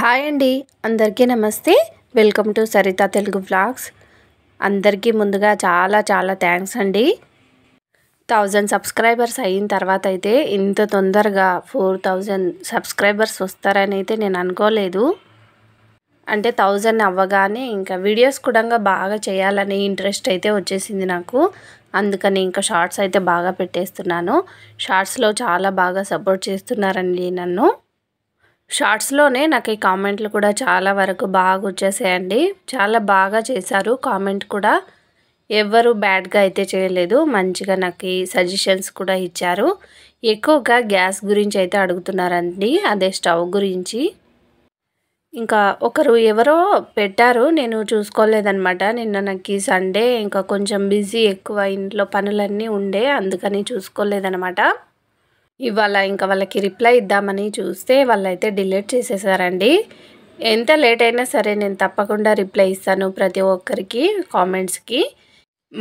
hi అండి అందరికీ నమస్తే welcome to Saritha Telugu blogs అందరికీ ముందుగా చాలా చాలా థ్యాంక్స్ అండి థౌజండ్ సబ్స్క్రైబర్స్ అయిన తర్వాత అయితే ఇంత తొందరగా ఫోర్ థౌజండ్ సబ్స్క్రైబర్స్ వస్తారని అయితే నేను అనుకోలేదు అంటే థౌజండ్ అవ్వగానే ఇంకా వీడియోస్ కూడా బాగా చేయాలనే ఇంట్రెస్ట్ అయితే వచ్చేసింది నాకు అందుకని ఇంకా షార్ట్స్ అయితే బాగా పెట్టేస్తున్నాను షార్ట్స్లో చాలా బాగా సపోర్ట్ చేస్తున్నారండి నన్ను షార్ట్స్లోనే నాకు ఈ కామెంట్లు కూడా చాలా వరకు బాగా వచ్చేసాయండి చాలా బాగా చేశారు కామెంట్ కూడా ఎవ్వరు బ్యాడ్గా అయితే చేయలేదు మంచిగా నాకు ఈ సజెషన్స్ కూడా ఇచ్చారు ఎక్కువగా గ్యాస్ గురించి అయితే అడుగుతున్నారండి అదే స్టవ్ గురించి ఇంకా ఒకరు ఎవరో పెట్టారు నేను చూసుకోలేదనమాట నిన్న నాకు సండే ఇంకా కొంచెం బిజీ ఎక్కువ ఇంట్లో పనులన్నీ ఉండే అందుకని చూసుకోలేదనమాట ఇవాళ ఇంకా వాళ్ళకి రిప్లై ఇద్దామని చూస్తే వాళ్ళైతే డిలీట్ చేసేసారండి ఎంత లేట్ అయినా సరే నేను తప్పకుండా రిప్లై ఇస్తాను ప్రతి ఒక్కరికి కామెంట్స్కి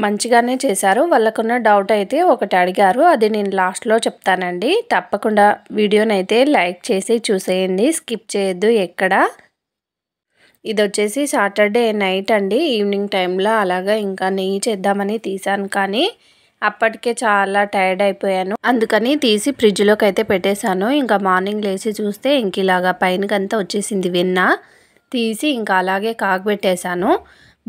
మంచిగానే చేశారు వాళ్ళకున్న డౌట్ అయితే ఒకటి అడిగారు అది నేను లాస్ట్లో చెప్తానండి తప్పకుండా వీడియోనైతే లైక్ చేసి చూసేయండి స్కిప్ చేయొద్దు ఎక్కడ ఇది వచ్చేసి సాటర్డే నైట్ అండి ఈవినింగ్ టైంలో అలాగా ఇంకా నెయ్యి చేద్దామని తీసాను కానీ అప్పటికే చాలా టైర్డ్ అయిపోయాను అందుకని తీసి ఫ్రిడ్జ్లోకి అయితే పెట్టేశాను ఇంకా మార్నింగ్ లేచి చూస్తే ఇంక ఇలాగా పైనకంతా వచ్చేసింది వెన్న తీసి ఇంకా అలాగే కాగబెట్టేశాను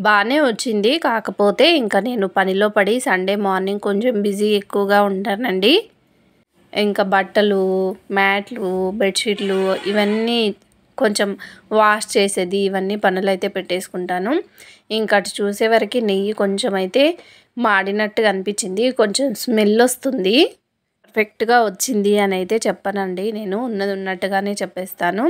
బాగానే వచ్చింది కాకపోతే ఇంకా నేను పనిలో పడి సండే మార్నింగ్ కొంచెం బిజీ ఎక్కువగా ఉంటానండి ఇంకా బట్టలు మ్యాట్లు బెడ్షీట్లు ఇవన్నీ కొంచెం వాష్ చేసేది ఇవన్నీ పనులు అయితే పెట్టేసుకుంటాను ఇంకా అటు చూసే వరకు నెయ్యి కొంచెం అయితే మాడినట్టుగా అనిపించింది కొంచెం స్మెల్ వస్తుంది పర్ఫెక్ట్గా వచ్చింది అని అయితే చెప్పనండి నేను ఉన్నది ఉన్నట్టుగానే చెప్పేస్తాను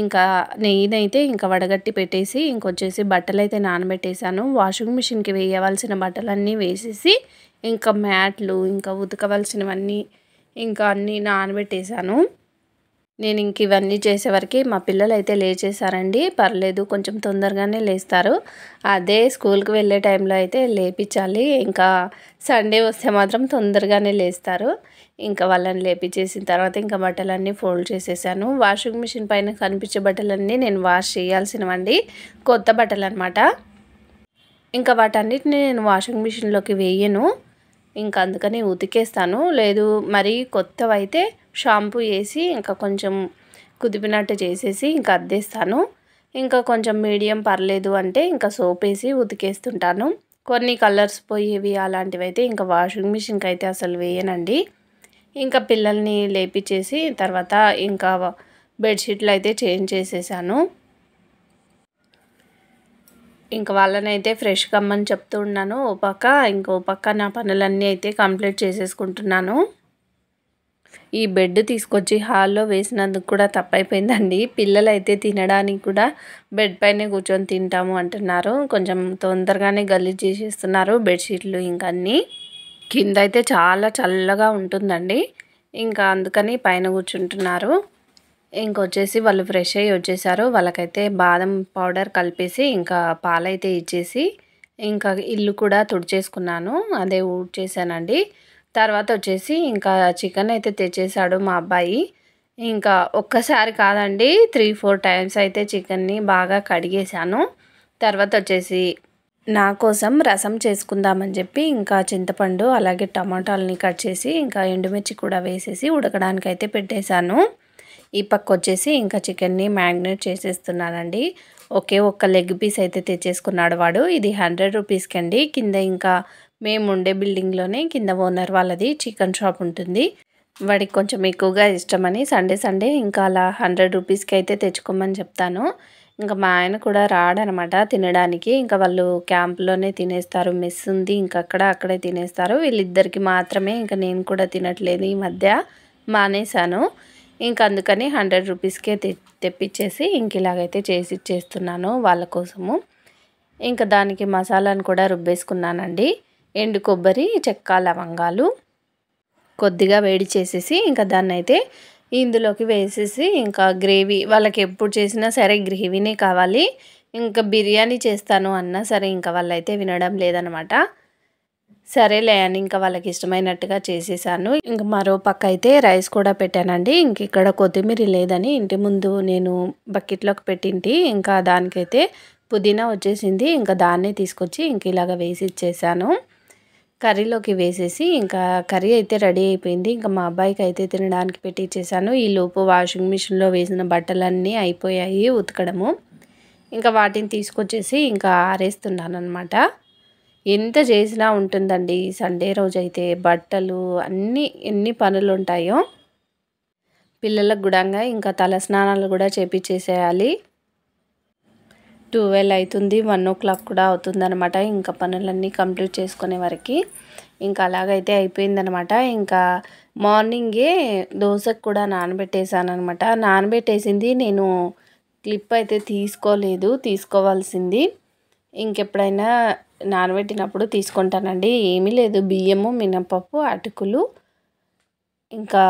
ఇంకా నెయ్యినైతే ఇంకా వడగట్టి పెట్టేసి ఇంకొచ్చేసి బట్టలు అయితే నానబెట్టేశాను వాషింగ్ మిషన్కి వేయవలసిన బట్టలన్నీ వేసేసి ఇంకా మ్యాట్లు ఇంకా ఉతకవలసినవన్నీ ఇంకా అన్నీ నానబెట్టేశాను నేను ఇంక ఇవన్నీ చేసేవరకు మా పిల్లలు అయితే లేచేసారండి పర్లేదు కొంచెం తొందరగానే లేస్తారు అదే స్కూల్కి వెళ్ళే టైంలో అయితే లేపించాలి ఇంకా సండే వస్తే మాత్రం తొందరగానే లేస్తారు ఇంకా వాళ్ళని లేపించేసిన తర్వాత ఇంకా బట్టలన్నీ ఫోల్డ్ చేసేసాను వాషింగ్ మిషన్ పైన కనిపించే బట్టలన్నీ నేను వాష్ చేయాల్సినవండి కొత్త బట్టలు అనమాట ఇంకా వాటన్నిటిని నేను వాషింగ్ మిషన్లోకి వేయను ఇంకా అందుకని ఉతికేస్తాను లేదు మరీ కొత్తవైతే షాంపూ వేసి ఇంకా కొంచెం కుదిపినట్టు చేసేసి ఇంకా అద్దేస్తాను ఇంకా కొంచెం మీడియం పర్లేదు అంటే ఇంకా సోప్ వేసి ఉతికేస్తుంటాను కొన్ని కలర్స్ పోయేవి అలాంటివి అయితే ఇంకా వాషింగ్ మిషన్కి అయితే అసలు వేయనండి ఇంకా పిల్లల్ని లేపించేసి తర్వాత ఇంకా బెడ్షీట్లు అయితే చేంజ్ చేసేసాను ఇంకా వాళ్ళని అయితే ఫ్రెష్ కమ్మని చెప్తూ ఉన్నాను ఓ పక్క ఇంకో పక్క నా పనులన్నీ అయితే కంప్లీట్ చేసేసుకుంటున్నాను ఈ బెడ్ తీసుకొచ్చి హాల్లో వేసినందుకు కూడా తప్పైపోయిందండి అయితే తినడానికి కూడా బెడ్ పైనే కూర్చొని తింటాము అంటున్నారు కొంచెం తొందరగానే గలీజ్ చేసేస్తున్నారు బెడ్షీట్లు ఇంకన్నీ కింద అయితే చాలా చల్లగా ఉంటుందండి ఇంకా అందుకని పైన కూర్చుంటున్నారు ఇంకొచ్చేసి వాళ్ళు ఫ్రెష్ అయ్యి వచ్చేసారు వాళ్ళకైతే బాదం పౌడర్ కలిపేసి ఇంకా పాలైతే ఇచ్చేసి ఇంకా ఇల్లు కూడా తుడిచేసుకున్నాను అదే ఊడ్ చేశానండి తర్వాత వచ్చేసి ఇంకా చికెన్ అయితే తెచ్చేసాడు మా అబ్బాయి ఇంకా ఒక్కసారి కాదండి త్రీ ఫోర్ టైమ్స్ అయితే చికెన్ని బాగా కడిగేశాను తర్వాత వచ్చేసి నా కోసం రసం చేసుకుందామని చెప్పి ఇంకా చింతపండు అలాగే టమాటాలని కట్ చేసి ఇంకా ఎండుమిర్చి కూడా వేసేసి ఉడకడానికి అయితే పెట్టేశాను ఈ పక్క వచ్చేసి ఇంకా చికెన్ని మ్యాగ్నేట్ చేసేస్తున్నానండి ఒకే ఒక్క లెగ్ పీస్ అయితే తెచ్చేసుకున్నాడు వాడు ఇది హండ్రెడ్ రూపీస్కి అండి కింద ఇంకా మేము ఉండే బిల్డింగ్లోనే కింద ఓనర్ వాళ్ళది చికెన్ షాప్ ఉంటుంది వాడికి కొంచెం ఎక్కువగా ఇష్టమని సండే సండే ఇంకా అలా హండ్రెడ్ రూపీస్కి అయితే తెచ్చుకోమని చెప్తాను ఇంకా మా ఆయన కూడా రాడనమాట తినడానికి ఇంకా వాళ్ళు క్యాంప్లోనే తినేస్తారు మెస్ ఉంది ఇంకా అక్కడ అక్కడే తినేస్తారు వీళ్ళిద్దరికి మాత్రమే ఇంకా నేను కూడా తినట్లేదు ఈ మధ్య మానేశాను ఇంక అందుకని హండ్రెడ్ రూపీస్కే తె తెప్పించేసి ఇంక ఇలాగైతే చేసి ఇచ్చేస్తున్నాను వాళ్ళ కోసము ఇంకా దానికి మసాలాను కూడా రుబ్బేసుకున్నానండి ఎండు కొబ్బరి చెక్క లవంగాలు కొద్దిగా వేడి చేసేసి ఇంకా దాన్ని అయితే ఇందులోకి వేసేసి ఇంకా గ్రేవీ వాళ్ళకి ఎప్పుడు చేసినా సరే గ్రేవీనే కావాలి ఇంకా బిర్యానీ చేస్తాను అన్నా సరే ఇంకా వాళ్ళైతే వినడం లేదనమాట సరేలే అని ఇంకా వాళ్ళకి ఇష్టమైనట్టుగా చేసేసాను ఇంకా మరో పక్క అయితే రైస్ కూడా పెట్టానండి ఇంక ఇక్కడ కొత్తిమీర లేదని ఇంటి ముందు నేను బకెట్లోకి పెట్టింటి ఇంకా దానికైతే పుదీనా వచ్చేసింది ఇంకా దాన్నే తీసుకొచ్చి ఇంక ఇలాగ వేసి ఇచ్చేసాను కర్రీలోకి వేసేసి ఇంకా కర్రీ అయితే రెడీ అయిపోయింది ఇంకా మా అబ్బాయికి అయితే తినడానికి పెట్టించేసాను లోపు వాషింగ్ మిషన్లో వేసిన బట్టలన్నీ అయిపోయాయి ఉతకడము ఇంకా వాటిని తీసుకొచ్చేసి ఇంకా ఆరేస్తున్నాను అనమాట ఎంత చేసినా ఉంటుందండి సండే రోజు అయితే బట్టలు అన్నీ ఎన్ని పనులు ఉంటాయో పిల్లలకు కూడా ఇంకా తల స్నానాలు కూడా చేపించేసేయాలి ట్వెల్వ్ అవుతుంది వన్ ఓ క్లాక్ కూడా అవుతుందనమాట ఇంకా పనులన్నీ కంప్లీట్ చేసుకునే వరకు ఇంకా అలాగైతే అయిపోయిందనమాట ఇంకా మార్నింగే దోశకు కూడా నానబెట్టేశాను అనమాట నానబెట్టేసింది నేను క్లిప్ అయితే తీసుకోలేదు తీసుకోవాల్సింది ఇంకెప్పుడైనా నానబెట్టినప్పుడు తీసుకుంటానండి ఏమీ లేదు బియ్యము మినపప్పు అటుకులు ఇంకా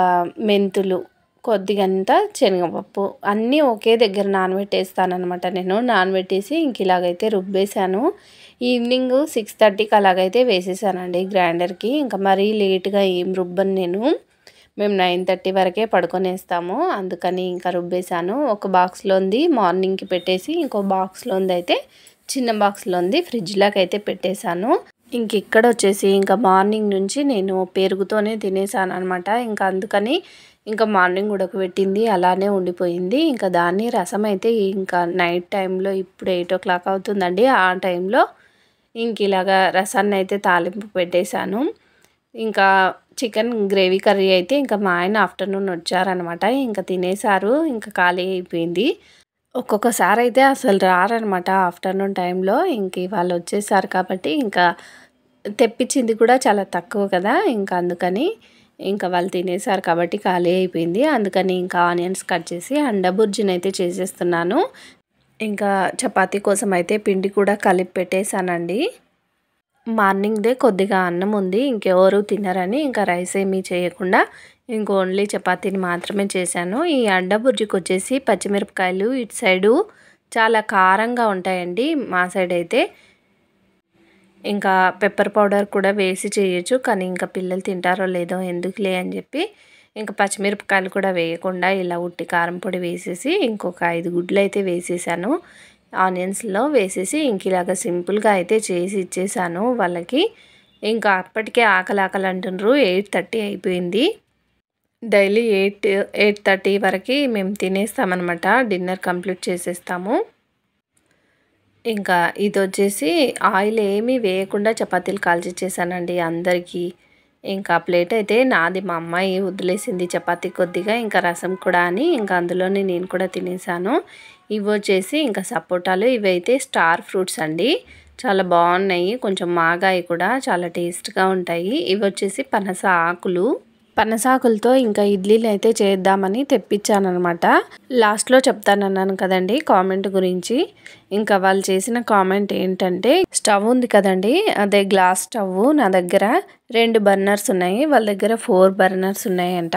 మెంతులు కొద్దిగంత శనగపప్పు అన్నీ ఒకే దగ్గర అనమాట నేను నానబెట్టేసి ఇంక ఇలాగైతే రుబ్బేశాను ఈవినింగ్ సిక్స్ థర్టీకి అలాగైతే వేసేసానండి గ్రైండర్కి ఇంకా మరీ లేట్గా ఏం రుబ్బను నేను మేము నైన్ థర్టీ వరకే పడుకొనేస్తాము అందుకని ఇంకా రుబ్బేశాను ఒక ఉంది మార్నింగ్కి పెట్టేసి ఇంకో ఉంది అయితే చిన్న బాక్స్లో ఉంది ఫ్రిడ్జ్లోకి అయితే పెట్టేశాను ఇంక ఇక్కడ వచ్చేసి ఇంకా మార్నింగ్ నుంచి నేను పెరుగుతోనే తినేసాను అనమాట ఇంకా అందుకని ఇంకా మార్నింగ్ ఉడకబెట్టింది అలానే ఉండిపోయింది ఇంకా దాన్ని రసం అయితే ఇంకా నైట్ టైంలో ఇప్పుడు ఎయిట్ ఓ క్లాక్ అవుతుందండి ఆ టైంలో ఇంక ఇలాగా రసాన్ని అయితే తాలింపు పెట్టేశాను ఇంకా చికెన్ గ్రేవీ కర్రీ అయితే ఇంకా మా ఆయన ఆఫ్టర్నూన్ వచ్చారనమాట ఇంకా తినేశారు ఇంకా ఖాళీ అయిపోయింది ఒక్కొక్కసారి అయితే అసలు రారనమాట ఆఫ్టర్నూన్ టైంలో ఇంక వాళ్ళు వచ్చేసారు కాబట్టి ఇంకా తెప్పించింది కూడా చాలా తక్కువ కదా ఇంకా అందుకని ఇంకా వాళ్ళు తినేసారు కాబట్టి ఖాళీ అయిపోయింది అందుకని ఇంకా ఆనియన్స్ కట్ చేసి అండ బుర్జినైతే చేసేస్తున్నాను ఇంకా చపాతీ కోసం అయితే పిండి కూడా కలిపి పెట్టేశానండి మార్నింగ్దే కొద్దిగా అన్నం ఉంది ఇంకెవరు తినరని ఇంకా రైస్ ఏమీ చేయకుండా ఇంక ఓన్లీ చపాతీని మాత్రమే చేశాను ఈ అండ బుర్జికి వచ్చేసి పచ్చిమిరపకాయలు ఇటు సైడు చాలా కారంగా ఉంటాయండి మా సైడ్ అయితే ఇంకా పెప్పర్ పౌడర్ కూడా వేసి చేయొచ్చు కానీ ఇంకా పిల్లలు తింటారో లేదో ఎందుకులే అని చెప్పి ఇంకా పచ్చిమిరపకాయలు కూడా వేయకుండా ఇలా ఉట్టి కారం పొడి వేసేసి ఇంకొక ఐదు గుడ్లు అయితే వేసేసాను ఆనియన్స్లో వేసేసి ఇంక ఇలాగ సింపుల్గా అయితే చేసి ఇచ్చేసాను వాళ్ళకి ఇంకా అప్పటికే ఆకలి ఆకలి అంటున్నారు ఎయిట్ థర్టీ అయిపోయింది డైలీ ఎయిట్ ఎయిట్ థర్టీ వరకు మేము తినేస్తామన్నమాట డిన్నర్ కంప్లీట్ చేసేస్తాము ఇంకా ఇది వచ్చేసి ఆయిల్ ఏమీ వేయకుండా చపాతీలు కాల్చి చేశానండి అందరికీ ఇంకా ప్లేట్ అయితే నాది మా అమ్మాయి వదిలేసింది చపాతీ కొద్దిగా ఇంకా రసం కూడా అని ఇంకా అందులోనే నేను కూడా తినేసాను ఇవి వచ్చేసి ఇంకా సపోటాలు ఇవైతే స్టార్ ఫ్రూట్స్ అండి చాలా బాగున్నాయి కొంచెం మాగాయి కూడా చాలా టేస్ట్గా ఉంటాయి ఇవి వచ్చేసి పనస ఆకులు పనసాకులతో ఇంకా ఇడ్లీలు అయితే చేద్దామని తెప్పించానమాట లాస్ట్లో చెప్తానన్నాను కదండి కామెంట్ గురించి ఇంకా వాళ్ళు చేసిన కామెంట్ ఏంటంటే స్టవ్ ఉంది కదండి అదే గ్లాస్ స్టవ్ నా దగ్గర రెండు బర్నర్స్ ఉన్నాయి వాళ్ళ దగ్గర ఫోర్ బర్నర్స్ ఉన్నాయంట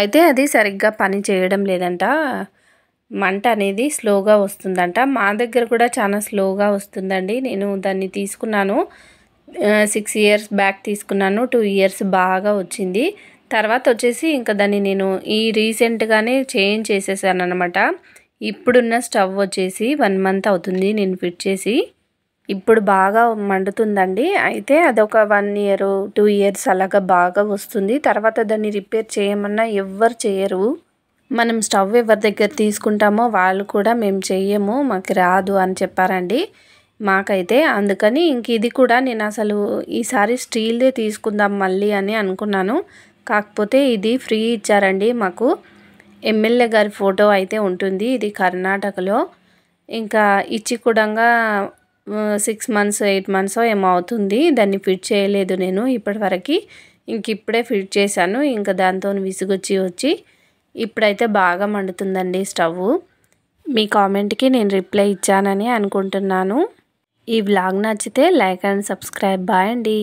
అయితే అది సరిగ్గా పని చేయడం లేదంట మంట అనేది స్లోగా వస్తుందంట మా దగ్గర కూడా చాలా స్లోగా వస్తుందండి నేను దాన్ని తీసుకున్నాను సిక్స్ ఇయర్స్ బ్యాక్ తీసుకున్నాను టూ ఇయర్స్ బాగా వచ్చింది తర్వాత వచ్చేసి ఇంకా దాన్ని నేను ఈ రీసెంట్గానే చేంజ్ చేసేసాను అనమాట ఇప్పుడున్న స్టవ్ వచ్చేసి వన్ మంత్ అవుతుంది నేను ఫిట్ చేసి ఇప్పుడు బాగా మండుతుందండి అయితే అదొక వన్ ఇయర్ టూ ఇయర్స్ అలాగా బాగా వస్తుంది తర్వాత దాన్ని రిపేర్ చేయమన్నా ఎవ్వరు చేయరు మనం స్టవ్ ఎవరి దగ్గర తీసుకుంటామో వాళ్ళు కూడా మేము చెయ్యము మాకు రాదు అని చెప్పారండి మాకైతే అందుకని ఇంక ఇది కూడా నేను అసలు ఈసారి స్టీల్దే తీసుకుందాం మళ్ళీ అని అనుకున్నాను కాకపోతే ఇది ఫ్రీ ఇచ్చారండి మాకు ఎమ్మెల్యే గారి ఫోటో అయితే ఉంటుంది ఇది కర్ణాటకలో ఇంకా ఇచ్చి కూడా సిక్స్ మంత్స్ ఎయిట్ మంత్స్ ఏమో అవుతుంది దాన్ని ఫిట్ చేయలేదు నేను ఇప్పటివరకు ఇంక ఇప్పుడే ఫిట్ చేశాను ఇంకా దాంతో విసుగొచ్చి వచ్చి ఇప్పుడైతే బాగా మండుతుందండి స్టవ్ మీ కామెంట్కి నేను రిప్లై ఇచ్చానని అనుకుంటున్నాను ఈ వ్లాగ్ నచ్చితే లైక్ అండ్ సబ్స్క్రైబ్ బాయ్ అండి